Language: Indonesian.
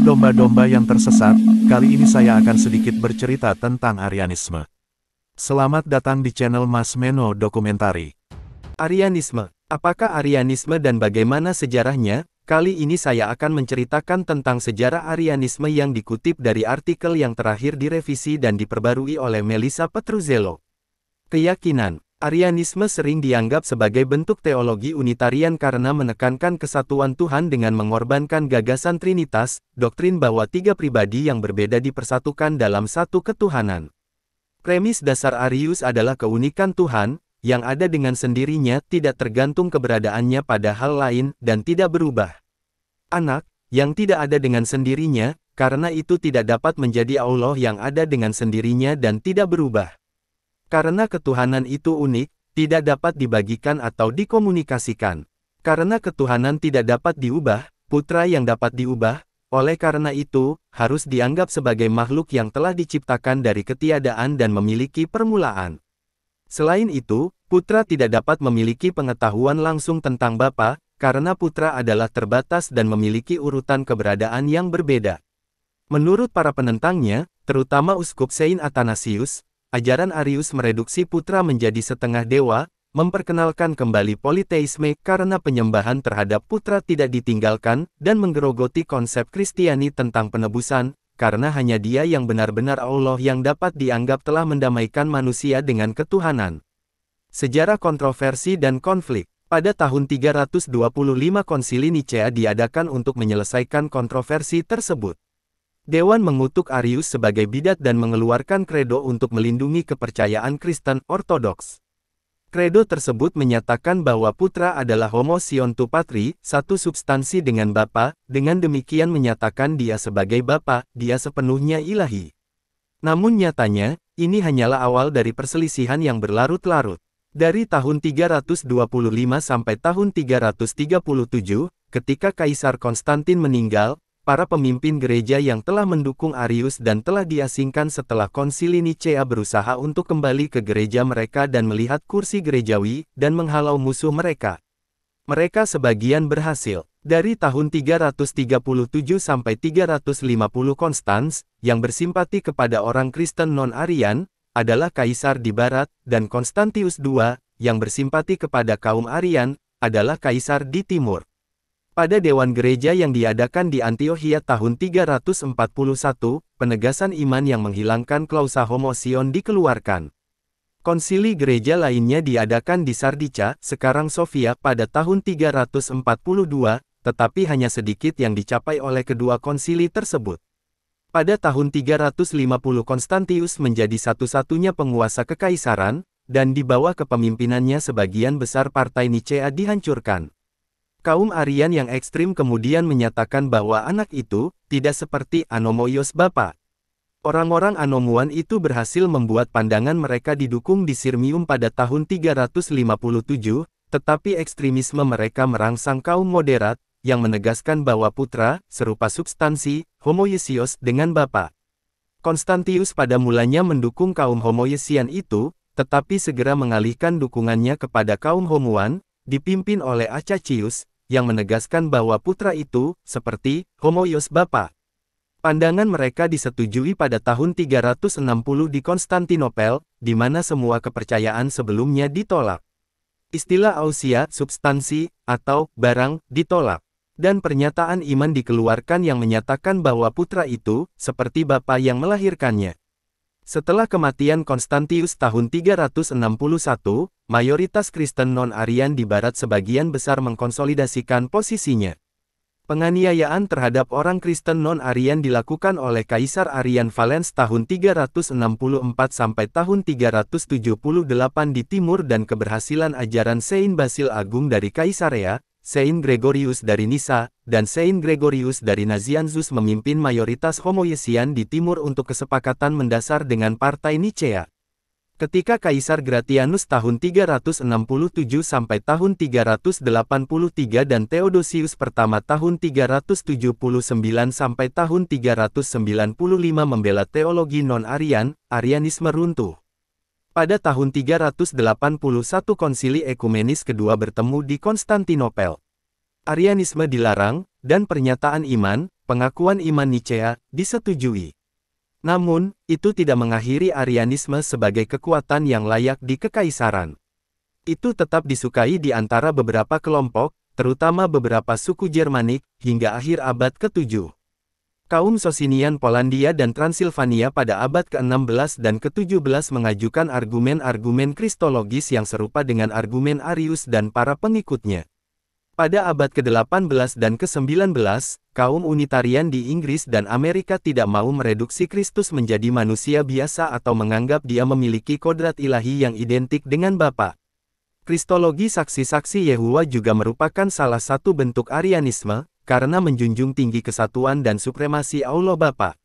domba-domba yang tersesat, kali ini saya akan sedikit bercerita tentang Arianisme. Selamat datang di channel Mas Meno Dokumentari. Arianisme, apakah Arianisme dan bagaimana sejarahnya? Kali ini saya akan menceritakan tentang sejarah Arianisme yang dikutip dari artikel yang terakhir direvisi dan diperbarui oleh Melissa Petruzello. Keyakinan, Arianisme sering dianggap sebagai bentuk teologi unitarian karena menekankan kesatuan Tuhan dengan mengorbankan gagasan Trinitas, doktrin bahwa tiga pribadi yang berbeda dipersatukan dalam satu ketuhanan. Premis dasar Arius adalah keunikan Tuhan, yang ada dengan sendirinya tidak tergantung keberadaannya pada hal lain dan tidak berubah. Anak, yang tidak ada dengan sendirinya, karena itu tidak dapat menjadi Allah yang ada dengan sendirinya dan tidak berubah. Karena ketuhanan itu unik, tidak dapat dibagikan atau dikomunikasikan. Karena ketuhanan tidak dapat diubah, putra yang dapat diubah, oleh karena itu, harus dianggap sebagai makhluk yang telah diciptakan dari ketiadaan dan memiliki permulaan. Selain itu, putra tidak dapat memiliki pengetahuan langsung tentang Bapa, karena putra adalah terbatas dan memiliki urutan keberadaan yang berbeda. Menurut para penentangnya, terutama Uskup Saint Athanasius, ajaran Arius mereduksi putra menjadi setengah dewa, memperkenalkan kembali politeisme karena penyembahan terhadap putra tidak ditinggalkan, dan menggerogoti konsep Kristiani tentang penebusan, karena hanya dia yang benar-benar Allah yang dapat dianggap telah mendamaikan manusia dengan ketuhanan. Sejarah kontroversi dan konflik Pada tahun 325 konsili Nicea diadakan untuk menyelesaikan kontroversi tersebut. Dewan mengutuk Arius sebagai bidat dan mengeluarkan kredo untuk melindungi kepercayaan Kristen Ortodoks. Kredo tersebut menyatakan bahwa putra adalah homo tu patri, satu substansi dengan Bapa, dengan demikian menyatakan dia sebagai Bapa, dia sepenuhnya ilahi. Namun nyatanya, ini hanyalah awal dari perselisihan yang berlarut-larut. Dari tahun 325 sampai tahun 337, ketika Kaisar Konstantin meninggal, para pemimpin gereja yang telah mendukung Arius dan telah diasingkan setelah konsili Nicea berusaha untuk kembali ke gereja mereka dan melihat kursi gerejawi, dan menghalau musuh mereka. Mereka sebagian berhasil. Dari tahun 337 sampai 350 Konstans, yang bersimpati kepada orang Kristen non-Arian, adalah kaisar di barat, dan Konstantius II, yang bersimpati kepada kaum Arian, adalah kaisar di timur. Pada Dewan Gereja yang diadakan di Antiochia tahun 341, penegasan iman yang menghilangkan klausa homosion dikeluarkan. Konsili gereja lainnya diadakan di Sardica, sekarang Sofia, pada tahun 342, tetapi hanya sedikit yang dicapai oleh kedua konsili tersebut. Pada tahun 350 Konstantius menjadi satu-satunya penguasa kekaisaran, dan di bawah kepemimpinannya sebagian besar partai Nicea dihancurkan. Kaum Aryan yang ekstrim kemudian menyatakan bahwa anak itu tidak seperti Anomoyos Bapa. Orang-orang Anomuan itu berhasil membuat pandangan mereka didukung di Sirmium pada tahun 357, tetapi ekstremisme mereka merangsang kaum moderat, yang menegaskan bahwa putra, serupa substansi, homoiesios dengan bapa. Konstantius pada mulanya mendukung kaum homoiesian itu, tetapi segera mengalihkan dukungannya kepada kaum homuan, dipimpin oleh Acacius, yang menegaskan bahwa putra itu, seperti, Homoios Bapa. Pandangan mereka disetujui pada tahun 360 di Konstantinopel, di mana semua kepercayaan sebelumnya ditolak. Istilah ausia, substansi, atau barang, ditolak. Dan pernyataan iman dikeluarkan yang menyatakan bahwa putra itu, seperti bapa yang melahirkannya. Setelah kematian Konstantius tahun 361, mayoritas Kristen non-Aryan di barat sebagian besar mengkonsolidasikan posisinya. Penganiayaan terhadap orang Kristen non-Aryan dilakukan oleh Kaisar Arian Valens tahun 364 sampai tahun 378 di timur dan keberhasilan ajaran Saint Basil Agung dari Kaisarea, Saint Gregorius dari Nisa, dan Saint Gregorius dari Nazianzus memimpin mayoritas Homoyesian di timur untuk kesepakatan mendasar dengan Partai Nicea. Ketika Kaisar Gratianus tahun 367 sampai tahun 383 dan Theodosius pertama tahun 379 sampai tahun 395 membela teologi non-Arian, Arianisme runtuh. Pada tahun 381 konsili ekumenis kedua bertemu di Konstantinopel. Arianisme dilarang, dan pernyataan iman, pengakuan iman Nicea, disetujui. Namun, itu tidak mengakhiri Arianisme sebagai kekuatan yang layak di kekaisaran. Itu tetap disukai di antara beberapa kelompok, terutama beberapa suku Jermanik, hingga akhir abad ke-7. Kaum Sosinian Polandia dan Transilvania pada abad ke-16 dan ke-17 mengajukan argumen-argumen kristologis yang serupa dengan argumen Arius dan para pengikutnya. Pada abad ke-18 dan ke-19, kaum Unitarian di Inggris dan Amerika tidak mau mereduksi Kristus menjadi manusia biasa atau menganggap dia memiliki kodrat ilahi yang identik dengan Bapa. Kristologi saksi-saksi Yehuwa juga merupakan salah satu bentuk Arianisme, karena menjunjung tinggi kesatuan dan supremasi Allah Bapa.